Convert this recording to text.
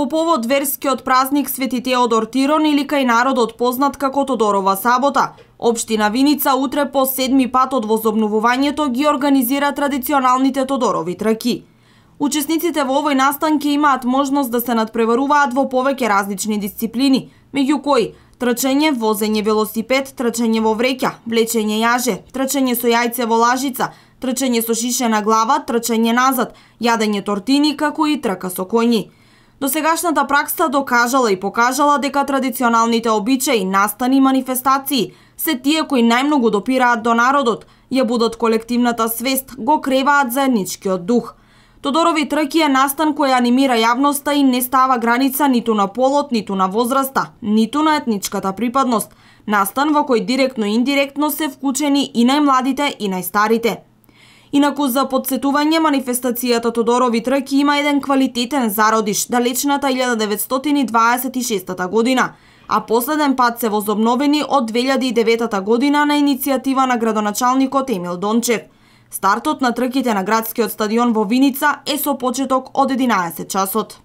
По повод верскиот празник Свети Теодор Тирон или кај народот познат како Тодорова сабота, Обштина Виница утре по седми пат од возобновувањето ги организира традиционалните Тодорови траки. Учесниците во овој настан ке имаат можност да се надпреваруваат во повеќе различни дисциплини, меѓу кои трчење, возење велосипед, трчење во вреќа, влечење јаже, трчење со јајце во лажица, трчење со шише на глава, трчење назад, јадење тортини, како и трка со конји. Досегашната пракса докажала и покажала дека традиционалните обичаи, настани и манифестации се тие кои најмногу допираат до народот, ја будат колективната свест, го креваат заедничкиот дух. Тодорови трки е настан кој анимира јавноста и не става граница ниту на полот, ниту на возраста, ниту на етничката припадност. Настан во кој директно и индиректно се вклучени и најмладите и најстарите. Инаку за подсетување манифестацијата Тодорови трки има еден квалитетен зародиш, далечната 1926 година, а последен пат се возобновени од 2009 година на иницијатива на градоначалникот Емил Дончев. Стартот на трките на градскиот стадион во Виница е со почеток од 11 часот.